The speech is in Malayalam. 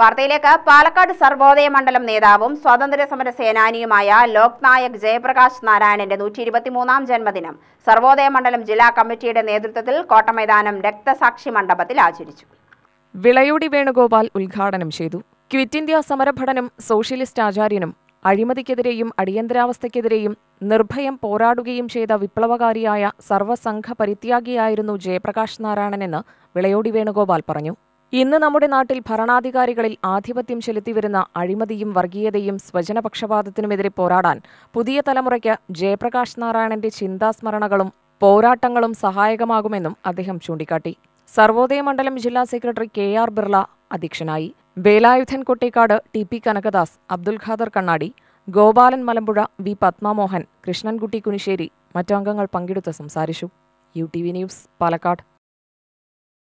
വാർത്തയിലേക്ക് പാലക്കാട് സർവോദയ മണ്ഡലം നേതാവും സ്വാതന്ത്ര്യ സമര സേനാനിയുമായ ലോക് നായക് ജയപ്രകാശ് നാരായണന്റെ നൂറ്റി ഇരുപത്തിമൂന്നാം ജന്മദിനം സർവോദയ മണ്ഡലം ജില്ലാ കമ്മിറ്റിയുടെ നേതൃത്വത്തിൽ കോട്ടമൈതാനം രക്തസാക്ഷി മണ്ഡപത്തിൽ ആചരിച്ചു വിളയോടി വേണുഗോപാൽ ഉദ്ഘാടനം ചെയ്തു ക്വിറ്റ് ഇന്ത്യ സമരഭടനും സോഷ്യലിസ്റ്റ് ആചാര്യനും അഴിമതിക്കെതിരെയും അടിയന്തരാവസ്ഥയ്ക്കെതിരെയും നിർഭയം പോരാടുകയും ചെയ്ത വിപ്ലവകാരിയായ സർവസംഘ പരിത്യാഗിയായിരുന്നു ജയപ്രകാശ് നാരായണനെന്ന് വിളയോടി വേണുഗോപാൽ പറഞ്ഞു ഇന്ന് നമ്മുടെ നാട്ടിൽ ഭരണാധികാരികളിൽ ആധിപത്യം ചെലുത്തിവരുന്ന അഴിമതിയും വർഗീയതയും സ്വജനപക്ഷപാതത്തിനുമെതിരെ പോരാടാൻ പുതിയ തലമുറയ്ക്ക് ജയപ്രകാശ് നാരായണന്റെ ചിന്താസ്മരണകളും പോരാട്ടങ്ങളും സഹായകമാകുമെന്നും അദ്ദേഹം ചൂണ്ടിക്കാട്ടി സർവോദയ മണ്ഡലം ജില്ലാ സെക്രട്ടറി കെ ആർ ബിർള അധ്യക്ഷനായി Velayudhan Kottekkad T P Kanakadas Abdul Khader Kannadi Gopalan Malampuzha V Padmamohan Krishnankutty Kunissery മറ്റു അംഗങ്ങൾ പങ്കെടുത്ത് സംസാരിച്ചു U T V news Palakkad